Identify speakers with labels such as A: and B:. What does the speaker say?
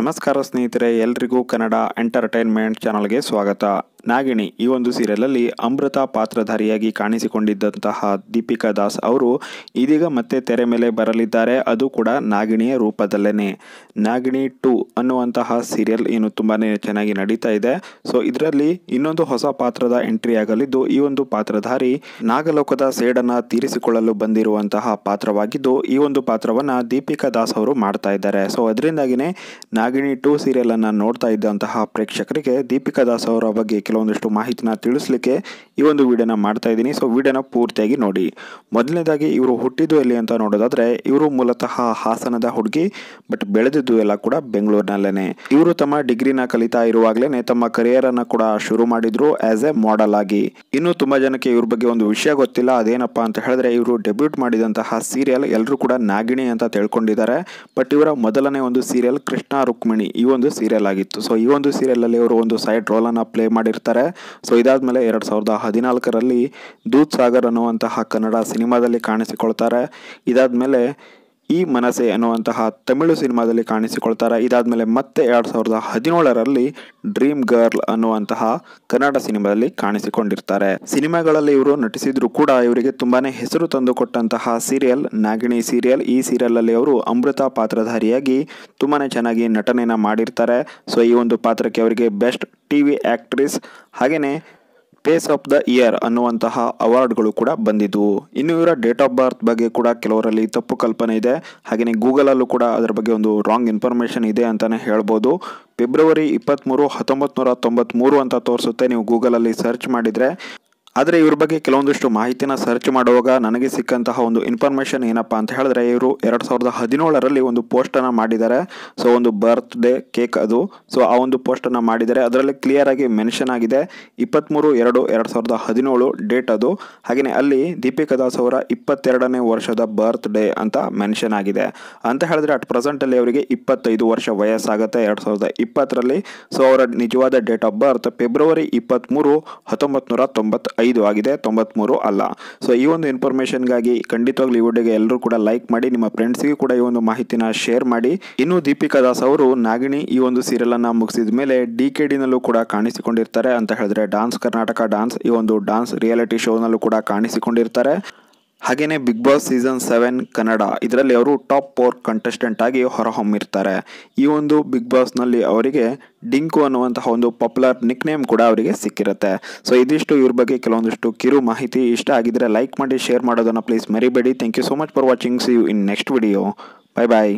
A: ನಮಸ್ಕಾರ ಸ್ನೇಹಿತರೆ ಎಲ್ರಿಗೂ ಕನ್ನಡ ಎಂಟರ್ಟೈನ್ಮೆಂಟ್ ಚಾನಲ್ಗೆ ಸ್ವಾಗತ ನಾಗಿಣಿ ಈ ಒಂದು ಸೀರಿಯಲಲ್ಲಿ ಅಮೃತ ಪಾತ್ರಧಾರಿಯಾಗಿ ಕಾಣಿಸಿಕೊಂಡಿದ್ದಂತಹ ದೀಪಿಕಾ ದಾಸ್ ಅವರು ಇದೀಗ ಮತ್ತೆ ತೆರೆ ಮೇಲೆ ಬರಲಿದ್ದಾರೆ ಅದು ಕೂಡ ನಾಗಿಣಿಯ ರೂಪದಲ್ಲೇ ನಾಗಿಣಿ ಟೂ ಅನ್ನುವಂತಹ ಸೀರಿಯಲ್ ಏನು ತುಂಬಾ ಚೆನ್ನಾಗಿ ನಡೀತಾ ಇದೆ ಸೊ ಇದರಲ್ಲಿ ಇನ್ನೊಂದು ಹೊಸ ಪಾತ್ರದ ಎಂಟ್ರಿ ಆಗಲಿದ್ದು ಈ ಒಂದು ಪಾತ್ರಧಾರಿ ನಾಗಲೋಕದ ಸೇಡನ್ನು ತೀರಿಸಿಕೊಳ್ಳಲು ಬಂದಿರುವಂತಹ ಪಾತ್ರವಾಗಿದ್ದು ಈ ಒಂದು ಪಾತ್ರವನ್ನು ದೀಪಿಕಾ ದಾಸ್ ಅವರು ಮಾಡ್ತಾ ಇದ್ದಾರೆ ಸೊ ಅದರಿಂದಾಗಿನೇ ನಾಗಿಣಿ ಟೂ ಅನ್ನ ನೋಡ್ತಾ ಇದ್ದಂತಹ ಪ್ರೇಕ್ಷಕರಿಗೆ ದೀಪಿಕಾ ದಾಸ್ ಅವರ ಬಗ್ಗೆ ಕೆಲವೊಂದಿಷ್ಟು ಮಾಹಿತಿನ ತಿಳಿಸ್ಲಿಕ್ಕೆ ಈ ಒಂದು ವಿಡಿಯೋನ ಮಾಡ್ತಾ ಇದ್ದೀನಿ ಸೊ ವಿಡಿಯೋನ ಪೂರ್ತಿಯಾಗಿ ನೋಡಿ ಮೊದಲನೇದಾಗಿ ಇವರು ಹುಟ್ಟಿದ್ದು ಎಲ್ಲಿ ಅಂತ ನೋಡೋದಾದ್ರೆ ಇವರು ಮೂಲತಃ ಹಾಸನದ ಹುಡುಗಿ ಬಟ್ ಬೆಳೆದಿದ್ದು ಎಲ್ಲ ಕೂಡ ಬೆಂಗಳೂರಿನಲ್ಲೇ ಇವರು ತಮ್ಮ ಡಿಗ್ರಿನ ಕಲಿತಾ ಇರುವಾಗಲೇ ತಮ್ಮ ಅನ್ನ ಕೂಡ ಶುರು ಮಾಡಿದ್ರು ಆಸ್ ಎ ಮಾಡೆಲ್ ಆಗಿ ಇನ್ನು ತುಂಬಾ ಜನಕ್ಕೆ ಇವ್ರ ಬಗ್ಗೆ ಒಂದು ವಿಷಯ ಗೊತ್ತಿಲ್ಲ ಅದೇನಪ್ಪ ಅಂತ ಹೇಳಿದ್ರೆ ಇವರು ಡೆಬ್ಯೂಟ್ ಮಾಡಿದಂತಹ ಸೀರಿಯಲ್ ಎಲ್ಲರೂ ಕೂಡ ನಾಗಿಣಿ ಅಂತ ತಿಳ್ಕೊಂಡಿದ್ದಾರೆ ಬಟ್ ಇವರ ಮೊದಲನೇ ಒಂದು ಸೀರಿಯಲ್ ಕೃಷ್ಣ ರುಕ್ಮಿಣಿ ಈ ಒಂದು ಸೀರಿಯಲ್ ಆಗಿತ್ತು ಸೊ ಈ ಒಂದು ಸೀರಿಯಲಲ್ಲಿ ಅವರು ಒಂದು ಸೈಡ್ ರೋಲನ್ನು ಪ್ಲೇ ಮಾಡಿರ್ತಾರೆ ಸೊ ಇದಾದ ಮೇಲೆ ಎರಡು ಸಾವಿರದ ಹದಿನಾಲ್ಕರಲ್ಲಿ ದೂತ್ ಸಾಗರ್ ಅನ್ನುವಂತಹ ಕನ್ನಡ ಸಿನಿಮಾದಲ್ಲಿ ಕಾಣಿಸಿಕೊಳ್ತಾರೆ ಇದಾದ ಮೇಲೆ ಈ ಮನಸೆ ಅನ್ನುವಂತಹ ತಮಿಳು ಸಿನಿಮಾದಲ್ಲಿ ಕಾಣಿಸಿಕೊಳ್ತಾರೆ ಇದಾದಮೇಲೆ ಮತ್ತೆ ಎರಡು ಸಾವಿರದ ಹದಿನೇಳರಲ್ಲಿ ಡ್ರೀಮ್ ಗರ್ಲ್ ಅನ್ನುವಂತಹ ಕನ್ನಡ ಸಿನಿಮಾದಲ್ಲಿ ಕಾಣಿಸಿಕೊಂಡಿರ್ತಾರೆ ಸಿನಿಮಾಗಳಲ್ಲಿ ಇವರು ನಟಿಸಿದ್ರು ಕೂಡ ಇವರಿಗೆ ತುಂಬಾನೇ ಹೆಸರು ತಂದುಕೊಟ್ಟಂತಹ ಸೀರಿಯಲ್ ನಾಗಿಣಿ ಸೀರಿಯಲ್ ಈ ಸೀರಿಯಲ್ ಅಲ್ಲಿ ಅವರು ಅಮೃತ ಪಾತ್ರಧಾರಿಯಾಗಿ ತುಂಬಾನೇ ಚೆನ್ನಾಗಿ ನಟನೆಯನ್ನು ಮಾಡಿರ್ತಾರೆ ಸೊ ಈ ಒಂದು ಪಾತ್ರಕ್ಕೆ ಅವರಿಗೆ ಬೆಸ್ಟ್ ಟಿವಿ ಆಕ್ಟ್ರಿಸ್ ಹಾಗೆಯೇ ಪೇಸ್ ಆಫ್ ದ ಇಯರ್ ಅನ್ನುವಂತಹ ಅವಾರ್ಡ್ಗಳು ಕೂಡ ಬಂದಿದ್ವು ಇನ್ನು ಇವರ ಡೇಟ್ ಆಫ್ ಬರ್ತ್ ಬಗ್ಗೆ ಕೂಡ ಕೆಲವರಲ್ಲಿ ತಪ್ಪು ಕಲ್ಪನೆ ಇದೆ ಹಾಗೆಯೇ ಗೂಗಲಲ್ಲೂ ಕೂಡ ಅದರ ಬಗ್ಗೆ ಒಂದು ರಾಂಗ್ ಇನ್ಫಾರ್ಮೇಷನ್ ಇದೆ ಅಂತಲೇ ಹೇಳ್ಬೋದು ಫೆಬ್ರವರಿ ಇಪ್ಪತ್ತ್ಮೂರು ಹತ್ತೊಂಬತ್ತು ನೂರ ತೊಂಬತ್ತ್ಮೂರು ಅಂತ ತೋರಿಸುತ್ತೆ ನೀವು ಗೂಗಲಲ್ಲಿ ಸರ್ಚ್ ಮಾಡಿದರೆ ಆದರೆ ಇವ್ರ ಬಗ್ಗೆ ಕೆಲವೊಂದಿಷ್ಟು ಮಾಹಿತಿನ ಸರ್ಚ್ ಮಾಡುವಾಗ ನನಗೆ ಸಿಕ್ಕಂತಹ ಒಂದು ಇನ್ಫಾರ್ಮೇಷನ್ ಏನಪ್ಪ ಅಂತ ಹೇಳಿದ್ರೆ ಇವರು ಎರಡು ಸಾವಿರದ ಹದಿನೇಳರಲ್ಲಿ ಒಂದು ಪೋಸ್ಟನ್ನು ಮಾಡಿದ್ದಾರೆ ಸೊ ಒಂದು ಡೇ ಕೇಕ್ ಅದು ಸೊ ಆ ಒಂದು ಪೋಸ್ಟನ್ನು ಮಾಡಿದ್ದಾರೆ ಅದರಲ್ಲಿ ಕ್ಲಿಯರ್ ಆಗಿ ಮೆನ್ಷನ್ ಆಗಿದೆ ಇಪ್ಪತ್ತ್ಮೂರು ಎರಡು ಎರಡು ಸಾವಿರದ ಹದಿನೇಳು ಡೇಟ್ ಅದು ಹಾಗೆಯೇ ಅಲ್ಲಿ ದೀಪಿಕಾ ದಾಸ್ ಅವರ ಇಪ್ಪತ್ತೆರಡನೇ ವರ್ಷದ ಡೇ ಅಂತ ಮೆನ್ಷನ್ ಆಗಿದೆ ಅಂತ ಹೇಳಿದ್ರೆ ಅಟ್ ಪ್ರೆಸೆಂಟಲ್ಲಿ ಅವರಿಗೆ ಇಪ್ಪತ್ತೈದು ವರ್ಷ ವಯಸ್ಸಾಗುತ್ತೆ ಎರಡು ಸಾವಿರದ ಇಪ್ಪತ್ತರಲ್ಲಿ ಸೊ ಅವರ ನಿಜವಾದ ಡೇಟ್ ಆಫ್ ಬರ್ತ್ ಫೆಬ್ರವರಿ ಇಪ್ಪತ್ತ್ಮೂರು ಹತ್ತೊಂಬತ್ತು ನೂರ ತೊಂಬತ್ತು ಐದು ಆಗಿದೆ ತೊಂಬತ್ತ್ಮೂರು ಅಲ್ಲ ಸೊ ಈ ಒಂದು ಇನ್ಫಾರ್ಮೇಷನ್ಗಾಗಿ ಖಂಡಿತವಾಗ್ಲಿ ಈ ವಿಡಿಯೋಗೆ ಎಲ್ಲರೂ ಕೂಡ ಲೈಕ್ ಮಾಡಿ ನಿಮ್ಮ ಫ್ರೆಂಡ್ಸ್ಗೂ ಕೂಡ ಈ ಒಂದು ಮಾಹಿತಿನ ಶೇರ್ ಮಾಡಿ ಇನ್ನು ದೀಪಿಕಾ ದಾಸ್ ಅವರು ನಾಗಿಣಿ ಈ ಒಂದು ಸೀರಿಯಲನ್ನು ಮುಗಿಸಿದ ಮೇಲೆ ಡಿ ಕೆ ಡಿನಲ್ಲೂ ಕೂಡ ಕಾಣಿಸಿಕೊಂಡಿರ್ತಾರೆ ಅಂತ ಹೇಳಿದ್ರೆ ಡಾನ್ಸ್ ಕರ್ನಾಟಕ ಡಾನ್ಸ್ ಈ ಒಂದು ಡಾನ್ಸ್ ರಿಯಾಲಿಟಿ ಶೋನಲ್ಲೂ ಕೂಡ ಕಾಣಿಸಿಕೊಂಡಿರ್ತಾರೆ ಹಾಗೆಯೇ Bigg Boss season seven Kannada ಇದರಲ್ಲಿ ಅವರು ಟಾಪ್ ಫೋರ್ ಕಂಟೆಸ್ಟೆಂಟ್ ಆಗಿ ಹೊರಹೊಮ್ಮಿರ್ತಾರೆ ಈ ಒಂದು ಬಿಗ್ ಬಾಸ್ನಲ್ಲಿ ಅವರಿಗೆ ಡಿಂಕು ಅನ್ನುವಂತಹ ಒಂದು ಪಾಪ್ಯುಲರ್ ನೇಮ್ ಕೂಡ ಅವರಿಗೆ ಸಿಕ್ಕಿರುತ್ತೆ ಸೊ ಇದಿಷ್ಟು ಇವ್ರ ಬಗ್ಗೆ ಕೆಲವೊಂದಿಷ್ಟು ಕಿರು ಮಾಹಿತಿ ಇಷ್ಟ ಆಗಿದ್ದರೆ ಲೈಕ್ ಮಾಡಿ ಶೇರ್ ಮಾಡೋದನ್ನು ಪ್ಲೀಸ್ ಮರಿಬೇಡಿ thank you so much for watching see you in next video bye bye